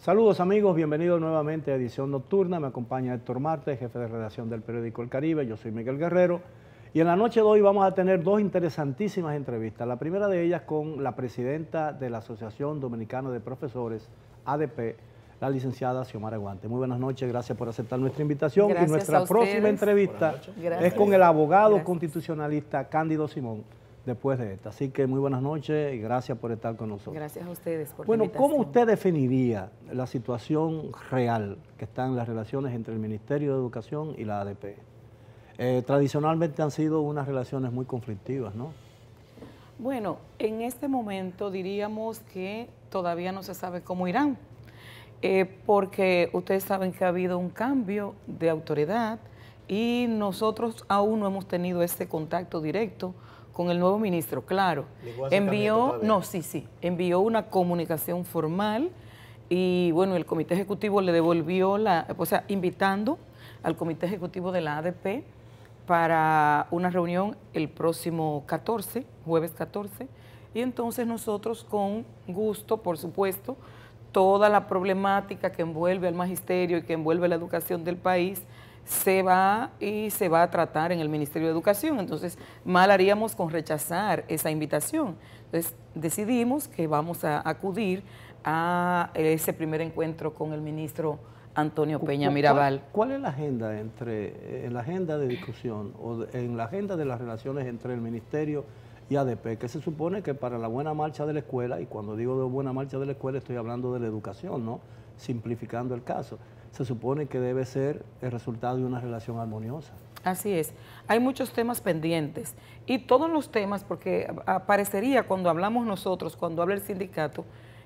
Saludos amigos, bienvenidos nuevamente a Edición Nocturna. Me acompaña Héctor Marte, jefe de redacción del periódico El Caribe. Yo soy Miguel Guerrero. Y en la noche de hoy vamos a tener dos interesantísimas entrevistas. La primera de ellas con la presidenta de la Asociación Dominicana de Profesores, ADP, la licenciada Xiomara Guante. Muy buenas noches, gracias por aceptar nuestra invitación. Gracias y nuestra próxima entrevista es con el abogado constitucionalista Cándido Simón después de esto, Así que muy buenas noches y gracias por estar con nosotros. Gracias a ustedes por Bueno, ¿cómo usted definiría la situación real que están las relaciones entre el Ministerio de Educación y la ADP? Eh, tradicionalmente han sido unas relaciones muy conflictivas, ¿no? Bueno, en este momento diríamos que todavía no se sabe cómo irán, eh, porque ustedes saben que ha habido un cambio de autoridad y nosotros aún no hemos tenido ese contacto directo con el nuevo ministro, claro. Envió, no, sí, sí, envió una comunicación formal y bueno, el comité ejecutivo le devolvió la, o sea, invitando al comité ejecutivo de la ADP para una reunión el próximo 14, jueves 14, y entonces nosotros con gusto, por supuesto, toda la problemática que envuelve al magisterio y que envuelve la educación del país, se va y se va a tratar en el Ministerio de Educación. Entonces, mal haríamos con rechazar esa invitación. Entonces, decidimos que vamos a acudir a ese primer encuentro con el ministro Antonio Peña Mirabal. ¿Cuál, es la agenda entre eh, la agenda de discusión o en la agenda de las relaciones entre el ministerio y ADP, que se supone que para la buena marcha de la escuela, y cuando digo de buena marcha de la escuela estoy hablando de la educación, ¿no? Simplificando el caso se supone que debe ser el resultado de una relación armoniosa. Así es. Hay muchos temas pendientes y todos los temas, porque aparecería cuando hablamos nosotros, cuando habla el sindicato,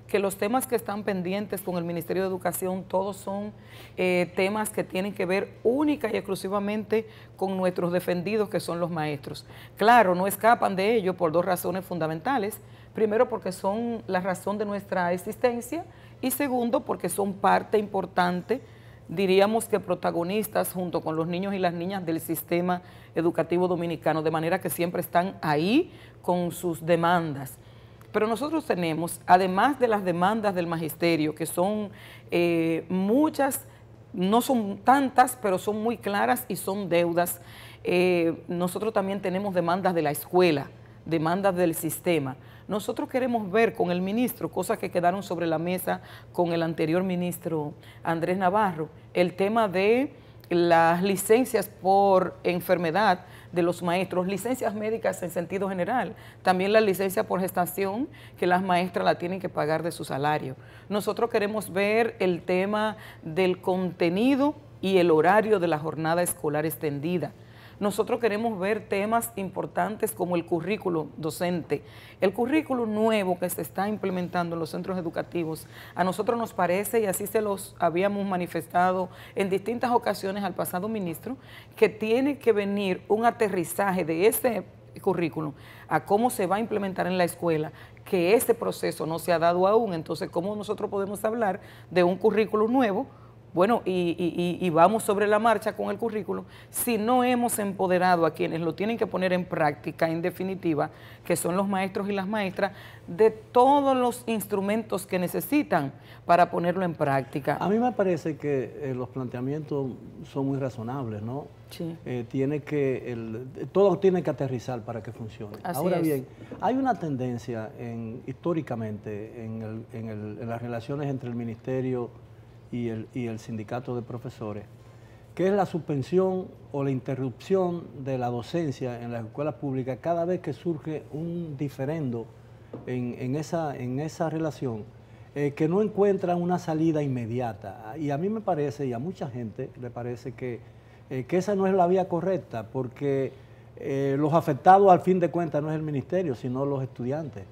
que los temas que están pendientes con el Ministerio de Educación, todos son eh, temas que tienen que ver única y exclusivamente con nuestros defendidos, que son los maestros. Claro, no escapan de ello por dos razones fundamentales. Primero, porque son la razón de nuestra existencia y segundo, porque son parte importante diríamos que protagonistas junto con los niños y las niñas del sistema educativo dominicano, de manera que siempre están ahí con sus demandas. Pero nosotros tenemos, además de las demandas del magisterio, que son eh, muchas, no son tantas, pero son muy claras y son deudas, eh, nosotros también tenemos demandas de la escuela, demandas del sistema. Nosotros queremos ver con el ministro, cosas que quedaron sobre la mesa con el anterior ministro Andrés Navarro, el tema de las licencias por enfermedad de los maestros, licencias médicas en sentido general, también la licencia por gestación que las maestras la tienen que pagar de su salario. Nosotros queremos ver el tema del contenido y el horario de la jornada escolar extendida nosotros queremos ver temas importantes como el currículo docente, el currículo nuevo que se está implementando en los centros educativos. A nosotros nos parece, y así se los habíamos manifestado en distintas ocasiones al pasado ministro, que tiene que venir un aterrizaje de ese currículo a cómo se va a implementar en la escuela, que ese proceso no se ha dado aún. Entonces, ¿cómo nosotros podemos hablar de un currículo nuevo? Bueno, y, vamos sobre la marcha con el currículo si no hemos empoderado a quienes lo tienen que poner en práctica, en definitiva, que son los maestros y las maestras, de todos los instrumentos que necesitan para ponerlo en práctica. A mí me parece que eh, los planteamientos son muy razonables, ¿no? Sí. Eh, tiene que todo tiene que aterrizar para que funcione. Ahora bien, hay una tendencia en, históricamente en las relaciones entre el Ministerio y el, y el sindicato de profesores, que es la suspensión o la interrupción de la docencia en las escuelas públicas cada vez que surge un diferendo en, esa, en esa relación, eh, que no encuentran una salida inmediata. Y a mí me parece, y a mucha gente le parece que, eh, esa no es la vía correcta, porque eh, los afectados al fin de cuentas no es el ministerio, sino los estudiantes.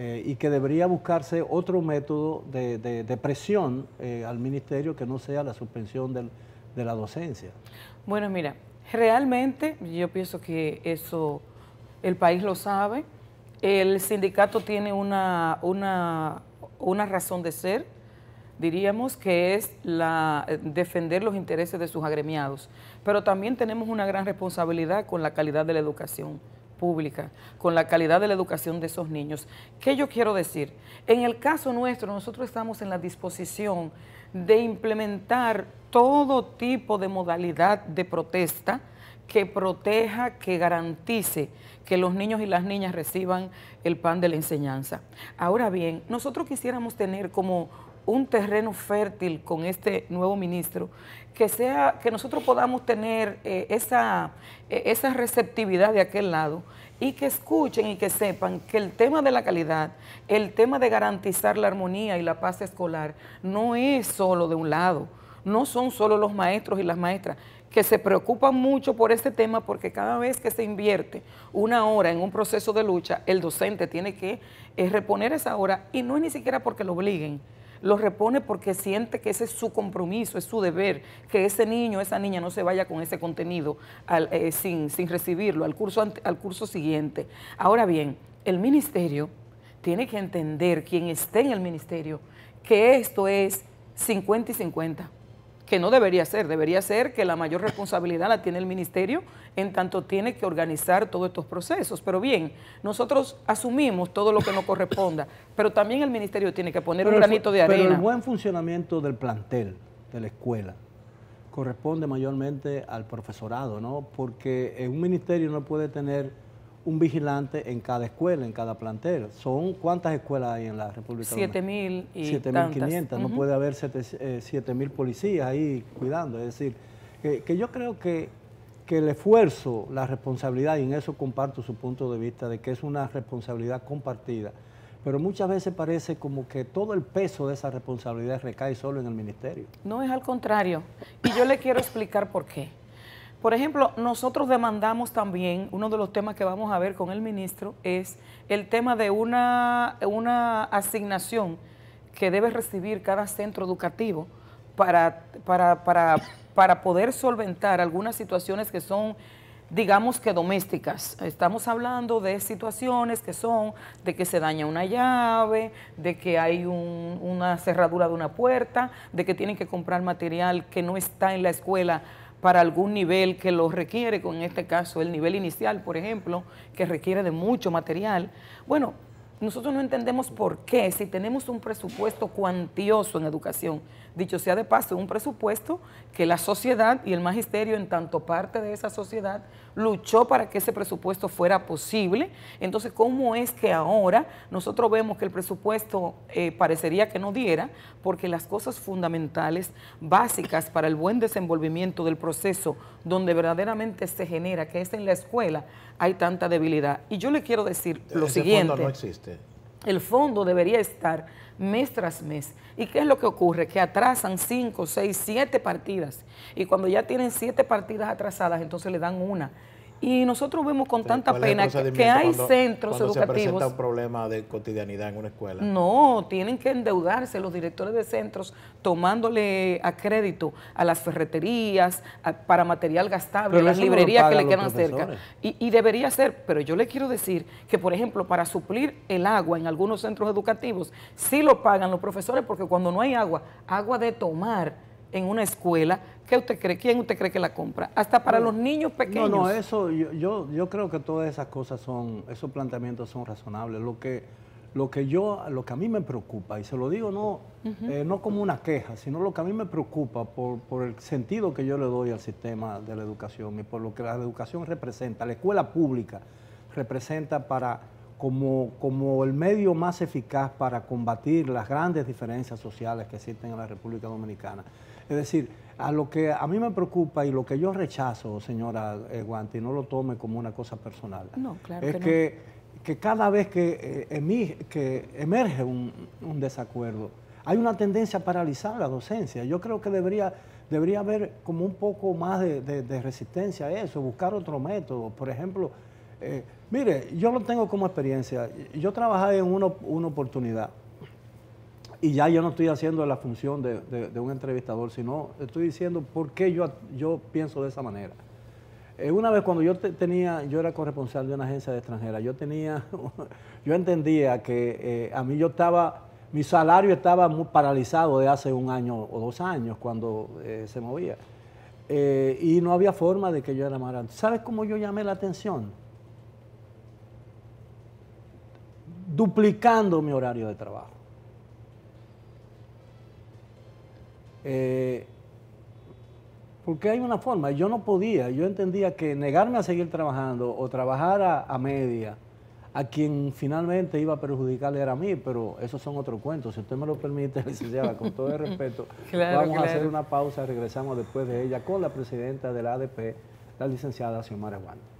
Eh, y que debería buscarse otro método de, de, presión eh, al ministerio que no sea la suspensión del, de la docencia. Bueno, mira, realmente yo pienso que eso el país lo sabe, el sindicato tiene una, una, una razón de ser, diríamos que es la, defender los intereses de sus agremiados, pero también tenemos una gran responsabilidad con la calidad de la educación pública, con la calidad de la educación de esos niños. ¿Qué yo quiero decir? En el caso nuestro, nosotros estamos en la disposición de implementar todo tipo de modalidad de protesta que proteja, que garantice que los niños y las niñas reciban el pan de la enseñanza. Ahora bien, nosotros quisiéramos tener como un terreno fértil con este nuevo ministro, que, sea, que nosotros podamos tener eh, esa, eh, esa receptividad de aquel lado y que escuchen y que sepan que el tema de la calidad, el tema de garantizar la armonía y la paz escolar, no es solo de un lado, no son solo los maestros y las maestras que se preocupan mucho por este tema porque cada vez que se invierte una hora en un proceso de lucha, el docente tiene que eh, reponer esa hora y no es ni siquiera porque lo obliguen, lo repone porque siente que ese es su compromiso, es su deber, que ese niño, esa niña no se vaya con ese contenido eh, sin, recibirlo al curso, al curso siguiente. Ahora bien, el ministerio tiene que entender, quien esté en el ministerio, que esto es 50 y 50 que no debería ser, debería ser que la mayor responsabilidad la tiene el ministerio en tanto tiene que organizar todos estos procesos. Pero bien, nosotros asumimos todo lo que nos corresponda, pero también el ministerio tiene que poner un granito de arena. Pero el buen funcionamiento del plantel, de la escuela, corresponde mayormente al profesorado, ¿no? Porque un ministerio no puede tener un vigilante en cada escuela, en cada plantel. Son cuántas escuelas hay en la República Dominicana. 7.000 y 7.500. mil No puede haber 7.000 eh, mil policías ahí cuidando. Es decir, que, yo creo que, que, el esfuerzo, la responsabilidad, y en eso comparto su punto de vista de que es una responsabilidad compartida, pero muchas veces parece como que todo el peso de esa responsabilidad recae solo en el ministerio. No, es al contrario. Y yo le quiero explicar por qué. Por ejemplo, nosotros demandamos también, uno de los temas que vamos a ver con el ministro es el tema de una, una asignación que debe recibir cada centro educativo para, para, para poder solventar algunas situaciones que son digamos que domésticas. Estamos hablando de situaciones que son de que se daña una llave, de que hay una cerradura de una puerta, de que tienen que comprar material que no está en la escuela para algún nivel que lo requiere, con este caso el nivel inicial, por ejemplo, que requiere de mucho material. Bueno, nosotros no entendemos por qué, si tenemos un presupuesto cuantioso en educación, dicho sea de paso, un presupuesto que la sociedad y el magisterio, en tanto parte de esa sociedad, luchó para que ese presupuesto fuera posible. Entonces, ¿cómo es que ahora nosotros vemos que el presupuesto eh, parecería que no diera? Porque las cosas fundamentales, básicas para el buen desenvolvimiento del proceso, donde verdaderamente se genera, que es en la escuela, hay tanta debilidad. Y yo le quiero decir lo siguiente. no existe el fondo debería estar mes tras mes. ¿Y qué es lo que ocurre? Que atrasan cinco, seis, siete partidas. Y cuando ya tienen siete partidas atrasadas, entonces le dan una y nosotros vemos con tanta pena que hay centros educativos. Se presenta un problema de cotidianidad en una escuela. No, tienen que endeudarse los directores de centros tomándole a crédito a las ferreterías, para material gastable, las librerías que le quedan cerca. Y, y debería ser, pero yo le quiero decir que, por ejemplo, para suplir el agua en algunos centros educativos, sí lo pagan los profesores porque cuando no hay agua, agua de tomar en una escuela, ¿qué usted cree? ¿Quién usted cree que la compra? Hasta para los niños pequeños. No, no, eso, yo, yo, creo que todas esas cosas son, esos planteamientos son razonables. Lo que, lo que yo, lo que a mí me preocupa, y se lo digo no, eh, no como una queja, sino lo que a mí me preocupa por, el sentido que yo le doy al sistema de la educación y por lo que la educación representa, la escuela pública representa para como, como el medio más eficaz para combatir las grandes diferencias sociales que existen en la República Dominicana. Es decir, a lo que a mí me preocupa y lo que yo rechazo, señora eh, Guanti, no lo tome como una cosa personal. es que, cada vez que, eh, que emerge un, desacuerdo, hay una tendencia a paralizar la docencia. Yo creo que debería, debería haber como un poco más de, resistencia a eso, buscar otro método. Por ejemplo, eh, mire, yo lo tengo como experiencia. Yo trabajé en una, una oportunidad y ya yo no estoy haciendo la función de, un entrevistador, sino estoy diciendo por qué yo, yo pienso de esa manera. Eh, una vez cuando yo tenía, yo era corresponsal de una agencia de extranjera, yo tenía, yo entendía que eh, a mí yo estaba, mi salario estaba muy paralizado de hace un año o dos años cuando eh, se movía. y no había forma de que yo era más ¿Sabes cómo yo llamé la atención? Duplicando mi horario de trabajo. Eh, porque hay una forma, yo no podía, yo entendía que negarme a seguir trabajando o trabajar a, media, a quien finalmente iba a perjudicarle era a mí, pero esos son otros cuentos. Si usted me lo permite, licenciada, con todo el respeto, vamos a hacer una pausa, regresamos después de ella con la presidenta del ADP, la licenciada Xiomara Juan.